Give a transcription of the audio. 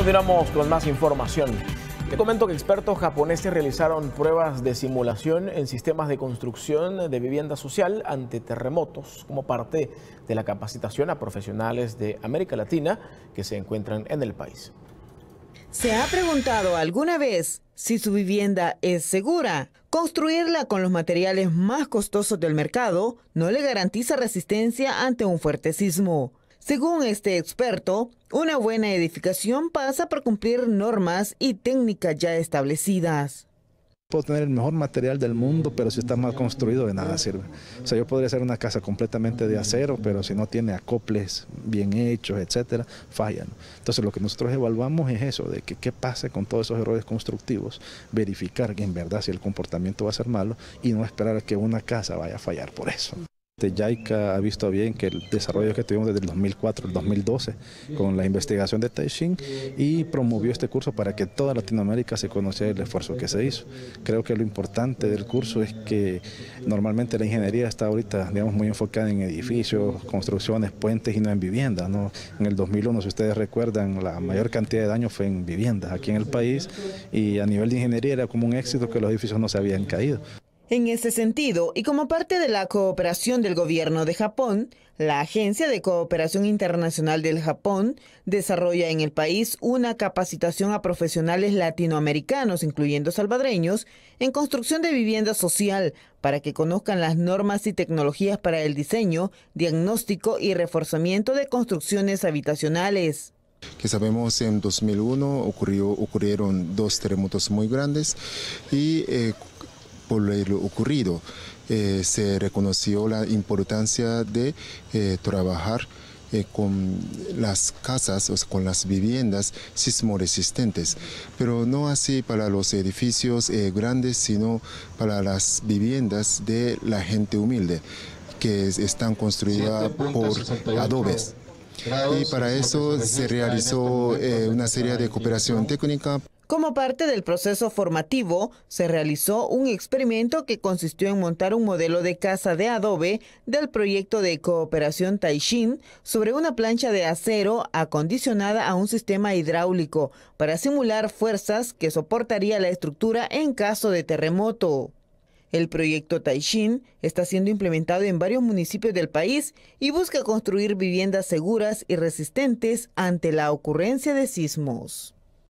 Continuamos con más información. Te comento que expertos japoneses realizaron pruebas de simulación en sistemas de construcción de vivienda social ante terremotos como parte de la capacitación a profesionales de América Latina que se encuentran en el país. ¿Se ha preguntado alguna vez si su vivienda es segura? Construirla con los materiales más costosos del mercado no le garantiza resistencia ante un fuerte sismo. Según este experto, una buena edificación pasa por cumplir normas y técnicas ya establecidas. Puedo tener el mejor material del mundo, pero si está mal construido, de nada sirve. O sea, yo podría hacer una casa completamente de acero, pero si no tiene acoples bien hechos, etcétera, fallan. Entonces, lo que nosotros evaluamos es eso, de que qué pase con todos esos errores constructivos, verificar en verdad si el comportamiento va a ser malo y no esperar que una casa vaya a fallar por eso. Este, Yaica ha visto bien que el desarrollo que tuvimos desde el 2004 al 2012 con la investigación de Taishin y promovió este curso para que toda Latinoamérica se conociera el esfuerzo que se hizo. Creo que lo importante del curso es que normalmente la ingeniería está ahorita digamos, muy enfocada en edificios, construcciones, puentes y no en viviendas. En el 2001, si ustedes recuerdan, la mayor cantidad de daños fue en viviendas aquí en el país y a nivel de ingeniería era como un éxito que los edificios no se habían caído. En ese sentido, y como parte de la cooperación del gobierno de Japón, la Agencia de Cooperación Internacional del Japón desarrolla en el país una capacitación a profesionales latinoamericanos, incluyendo salvadoreños, en construcción de vivienda social para que conozcan las normas y tecnologías para el diseño, diagnóstico y reforzamiento de construcciones habitacionales que sabemos en 2001 ocurrió, ocurrieron dos terremotos muy grandes y eh, por lo ocurrido. Eh, se reconoció la importancia de eh, trabajar eh, con las casas, o con las viviendas sismo pero no así para los edificios grandes, sino para las viviendas de la gente humilde que están construidas por adobes. Y para eso se realizó una serie de cooperación técnica. Como parte del proceso formativo, se realizó un experimento que consistió en montar un modelo de casa de adobe del proyecto de cooperación Taishin sobre una plancha de acero acondicionada a un sistema hidráulico para simular fuerzas que soportaría la estructura en caso de terremoto. El proyecto Taishin está siendo implementado en varios municipios del país y busca construir viviendas seguras y resistentes ante la ocurrencia de sismos.